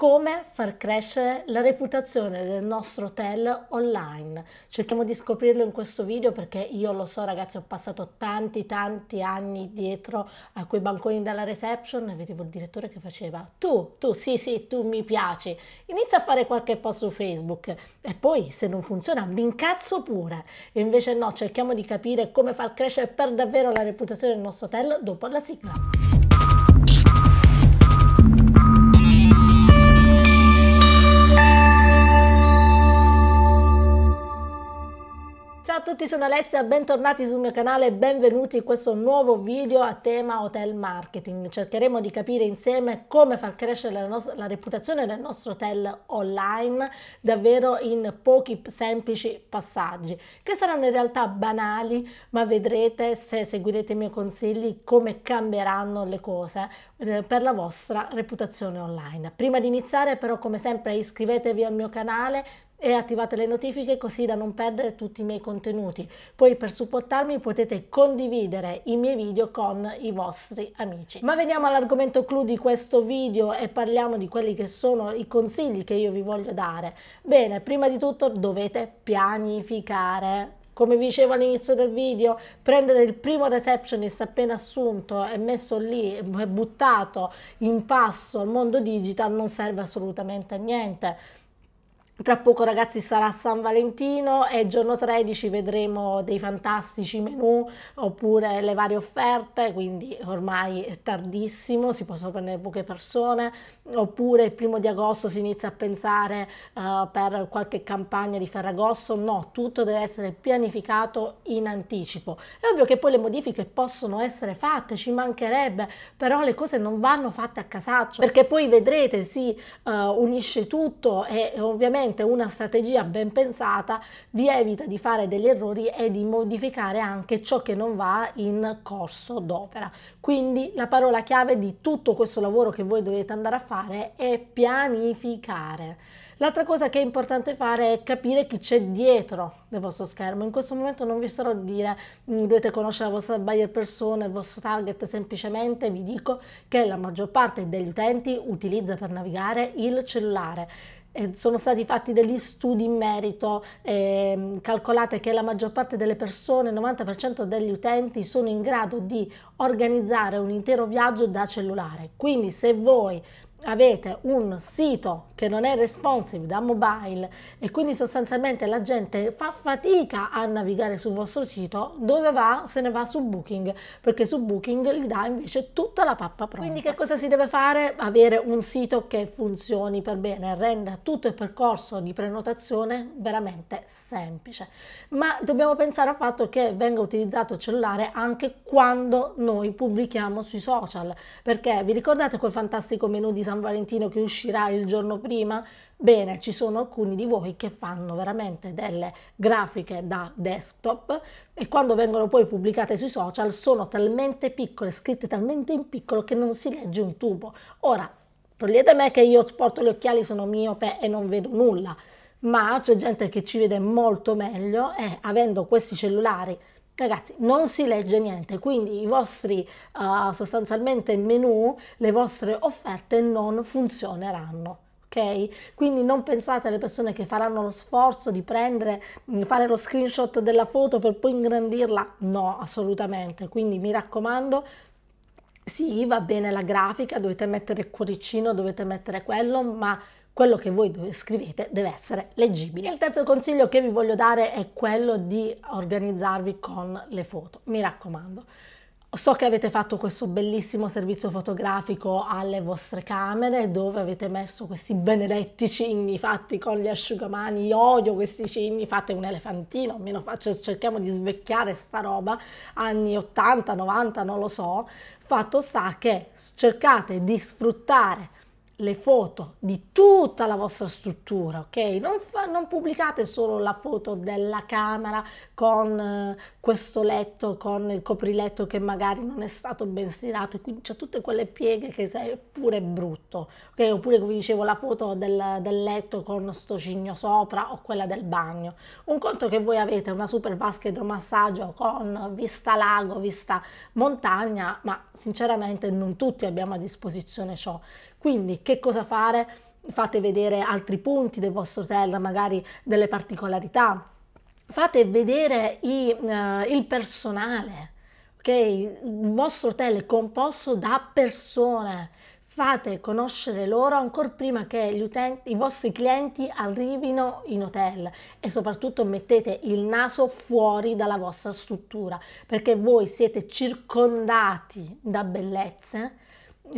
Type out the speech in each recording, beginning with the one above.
come far crescere la reputazione del nostro hotel online. Cerchiamo di scoprirlo in questo video perché io lo so ragazzi ho passato tanti tanti anni dietro a quei banconi dalla reception e vedevo il direttore che faceva tu, tu, sì sì, tu mi piaci, inizia a fare qualche post su Facebook e poi se non funziona mi incazzo pure. E invece no, cerchiamo di capire come far crescere per davvero la reputazione del nostro hotel dopo la sigla. a tutti, sono Alessia, bentornati sul mio canale e benvenuti in questo nuovo video a tema hotel marketing. Cercheremo di capire insieme come far crescere la, nostra, la reputazione del nostro hotel online davvero in pochi semplici passaggi, che saranno in realtà banali, ma vedrete se seguirete i miei consigli come cambieranno le cose eh, per la vostra reputazione online. Prima di iniziare però come sempre iscrivetevi al mio canale, e attivate le notifiche così da non perdere tutti i miei contenuti. Poi per supportarmi potete condividere i miei video con i vostri amici. Ma veniamo all'argomento clou di questo video e parliamo di quelli che sono i consigli che io vi voglio dare. Bene, prima di tutto dovete pianificare come vi dicevo all'inizio del video, prendere il primo receptionist appena assunto e messo lì, buttato in passo al mondo digital non serve assolutamente a niente tra poco ragazzi sarà San Valentino e giorno 13 vedremo dei fantastici menù oppure le varie offerte, quindi ormai è tardissimo, si possono prendere poche persone, oppure il primo di agosto si inizia a pensare uh, per qualche campagna di Ferragosto, no, tutto deve essere pianificato in anticipo. È ovvio che poi le modifiche possono essere fatte, ci mancherebbe, però le cose non vanno fatte a casaccio, perché poi vedrete si uh, eh, unisce tutto e ovviamente sicuramente una strategia ben pensata vi evita di fare degli errori e di modificare anche ciò che non va in corso d'opera. Quindi la parola chiave di tutto questo lavoro che voi dovete andare a fare è pianificare. L'altra cosa che è importante fare è capire chi c'è dietro del vostro schermo. In questo momento non vi starò a dire mm, dovete conoscere la vostra buyer persona, il vostro target, semplicemente vi dico che la maggior parte degli utenti utilizza per navigare il cellulare. Eh, sono stati fatti degli studi in merito, eh, calcolate che la maggior parte delle persone, il 90% degli utenti, sono in grado di organizzare un intero viaggio da cellulare. Quindi se voi avete un sito che non è responsive da mobile e quindi sostanzialmente la gente fa fatica a navigare sul vostro sito, dove va? Se ne va su Booking, perché su Booking gli dà invece tutta la pappa pronta. Quindi che cosa si deve fare? Avere un sito che funzioni per bene, renda tutto il percorso di prenotazione veramente semplice. Ma dobbiamo pensare al fatto che venga utilizzato il cellulare anche quando noi pubblichiamo sui social, perché vi ricordate quel fantastico menu di San Valentino che uscirà il giorno prima? Bene, ci sono alcuni di voi che fanno veramente delle grafiche da desktop e quando vengono poi pubblicate sui social sono talmente piccole, scritte talmente in piccolo che non si legge un tubo. Ora, togliete me che io porto gli occhiali, sono miope e non vedo nulla, ma c'è gente che ci vede molto meglio e avendo questi cellulari ragazzi non si legge niente quindi i vostri uh, sostanzialmente menu le vostre offerte non funzioneranno ok Quindi non pensate alle persone che faranno lo sforzo di prendere, mm, fare lo screenshot della foto per poi ingrandirla, no, assolutamente. Quindi mi raccomando, sì, va bene la grafica, dovete mettere il cuoricino, dovete mettere quello, ma quello che voi scrivete deve essere leggibile. Il terzo consiglio che vi voglio dare è quello di organizzarvi con le foto. Mi raccomando. So che avete fatto questo bellissimo servizio fotografico alle vostre camere dove avete messo questi benedetti cigni fatti con gli asciugamani. Io odio questi cigni, fate un elefantino, almeno faccio, cerchiamo di svecchiare sta roba, anni 80, 90, non lo so. Fatto sta che cercate di sfruttare le foto di tutta la vostra struttura, ok? Non non pubblicate solo la foto della camera con eh, questo letto, con il copriletto che magari non è stato ben stirato e quindi c'è tutte quelle pieghe che sei pure brutto, okay? oppure come dicevo la foto del, del letto con sto cigno sopra o quella del bagno. Un conto che voi avete una super vasca idromassaggio con vista lago, vista montagna, ma sinceramente non tutti abbiamo a disposizione ciò. Quindi che cosa fare? fate vedere altri punti del vostro hotel, magari delle particolarità, fate vedere i, uh, il personale, ok? Il vostro hotel è composto da persone, fate conoscere loro ancora prima che gli utenti, i vostri clienti arrivino in hotel e soprattutto mettete il naso fuori dalla vostra struttura perché voi siete circondati da bellezze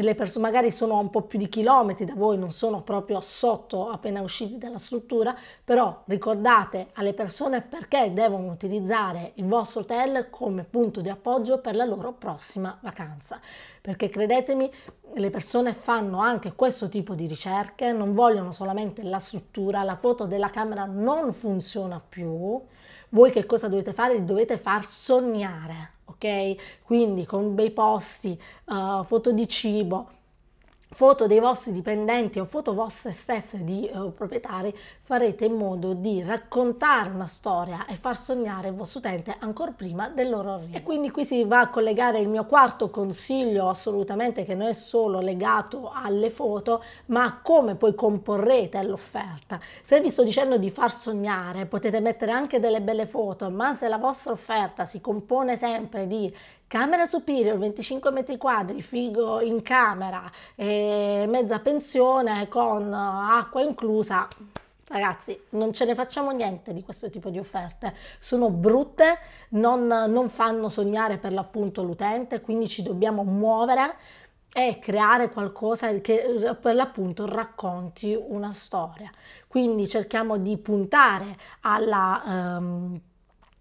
le persone magari sono a un po' più di chilometri da voi, non sono proprio sotto appena usciti dalla struttura, però ricordate alle persone perché devono utilizzare il vostro hotel come punto di appoggio per la loro prossima vacanza. Perché credetemi, le persone fanno anche questo tipo di ricerche, non vogliono solamente la struttura, la foto della camera non funziona più, voi che cosa dovete fare? dovete far sognare, ok? Quindi con bei posti, uh, foto di cibo, foto dei vostri dipendenti o foto vostre stesse di eh, proprietari farete in modo di raccontare una storia e far sognare il vostro utente ancora prima del loro arrivo. E quindi qui si va a collegare il mio quarto consiglio assolutamente che non è solo legato alle foto ma a come poi comporrete l'offerta. Se vi sto dicendo di far sognare potete mettere anche delle belle foto ma se la vostra offerta si compone sempre di Camera superior, 25 metri quadri, frigo in camera, eh, mezza pensione con eh, acqua inclusa. Ragazzi, non ce ne facciamo niente di questo tipo di offerte, sono brutte, non, non fanno sognare per l'appunto l'utente, quindi ci dobbiamo muovere e creare qualcosa che eh, per l'appunto racconti una storia. Quindi cerchiamo di puntare alla... Um,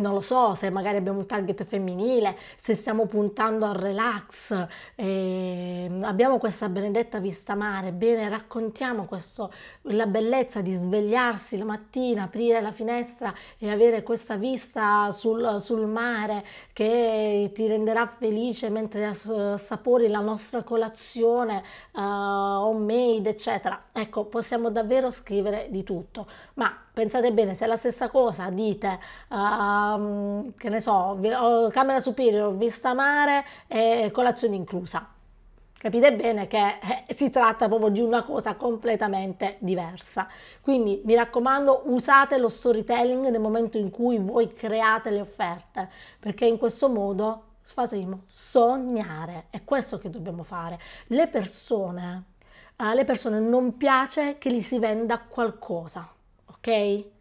non lo so se magari abbiamo un target femminile, se stiamo puntando al relax, eh, abbiamo questa benedetta vista mare, bene, raccontiamo questo, la bellezza di svegliarsi la mattina, aprire la finestra e avere questa vista sul, sul mare che ti renderà felice mentre assapori la nostra colazione uh, homemade, eccetera. Ecco, possiamo davvero scrivere di tutto, ma pensate bene, se è la stessa cosa dite, uh, che ne so, oh, camera superiore, vista mare e colazione inclusa capite bene che eh, si tratta proprio di una cosa completamente diversa. Quindi mi raccomando, usate lo storytelling nel momento in cui voi create le offerte, perché in questo modo faremo sognare. È questo che dobbiamo fare. Le persone, alle eh, persone non piace che gli si venda qualcosa, ok?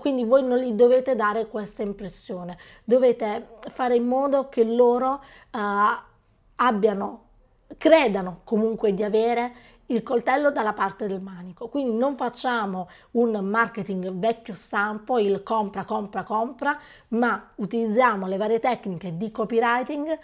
quindi voi non gli dovete dare questa impressione, dovete fare in modo che loro uh, abbiano credano comunque di avere il coltello dalla parte del manico. Quindi non facciamo un marketing vecchio stampo, il compra, compra, compra, ma utilizziamo le varie tecniche di copywriting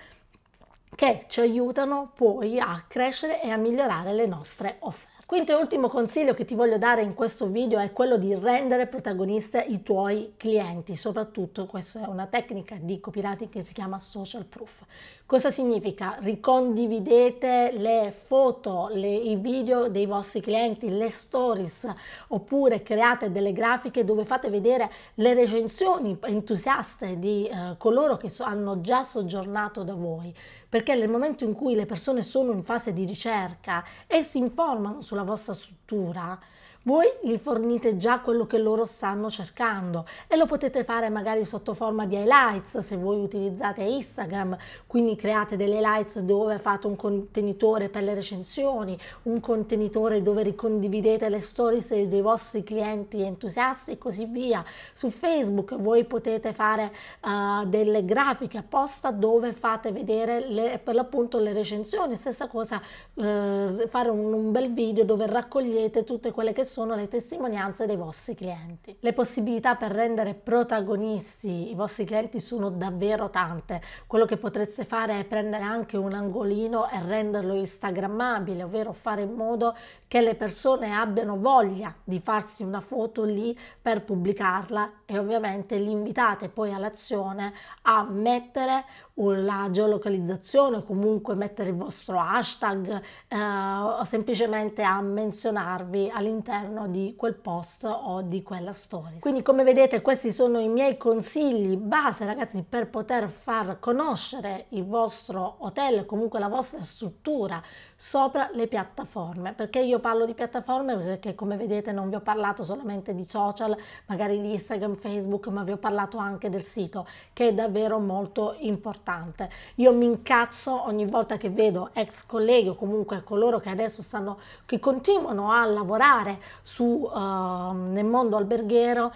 che ci aiutano poi a crescere e a migliorare le nostre offerte. Quinto e ultimo consiglio che ti voglio dare in questo video è quello di rendere protagonista i tuoi clienti, soprattutto questa è una tecnica di copywriting che si chiama social proof. Cosa significa? Ricondividete le foto, le, i video dei vostri clienti, le stories, oppure create delle grafiche dove fate vedere le recensioni entusiaste di eh, coloro che so, hanno già soggiornato da voi, perché nel momento in cui le persone sono in fase di ricerca e si informano sulla sulla vostra struttura voi gli fornite già quello che loro stanno cercando e lo potete fare magari sotto forma di highlights se voi utilizzate Instagram, quindi create delle highlights dove fate un contenitore per le recensioni, un contenitore dove ricondividete le stories dei vostri clienti entusiasti e così via. Su Facebook voi potete fare uh, delle grafiche apposta dove fate vedere le, per l'appunto le recensioni, stessa cosa uh, fare un, un bel video dove raccogliete tutte quelle che sono sono le testimonianze dei vostri clienti. Le possibilità per rendere protagonisti i vostri clienti sono davvero tante. Quello che potreste fare è prendere anche un angolino e renderlo instagrammabile, ovvero fare in modo che le persone abbiano voglia di farsi una foto lì per pubblicarla e ovviamente li invitate poi all'azione a mettere la geolocalizzazione, comunque mettere il vostro hashtag eh, o semplicemente a menzionarvi all'interno di quel post o di quella storia. Quindi come vedete questi sono i miei consigli base ragazzi per poter far conoscere il vostro hotel, comunque la vostra struttura sopra le piattaforme. Perché io parlo di piattaforme? Perché come vedete non vi ho parlato solamente di social, magari di Instagram, Facebook, ma vi ho parlato anche del sito che è davvero molto importante importante. Io mi incazzo ogni volta che vedo ex colleghi o comunque coloro che adesso stanno, che continuano a lavorare su, uh, nel mondo alberghiero,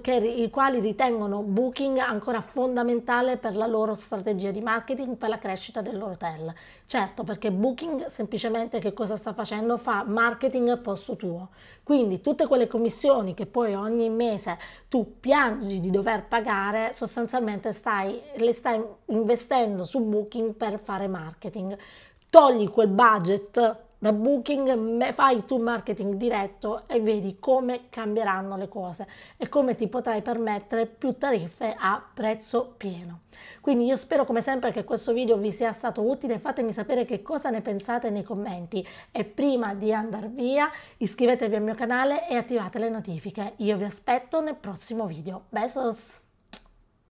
che, i quali ritengono Booking ancora fondamentale per la loro strategia di marketing, per la crescita del loro hotel. Certo, perché Booking semplicemente che cosa sta facendo? Fa marketing al posto tuo. Quindi tutte quelle commissioni che poi ogni mese tu piangi di dover pagare, sostanzialmente stai, le stai in investendo su Booking per fare marketing. Togli quel budget da Booking, fai tu marketing diretto e vedi come cambieranno le cose e come ti potrai permettere più tariffe a prezzo pieno. Quindi io spero come sempre che questo video vi sia stato utile, fatemi sapere che cosa ne pensate nei commenti e prima di andare via iscrivetevi al mio canale e attivate le notifiche. Io vi aspetto nel prossimo video. Besos!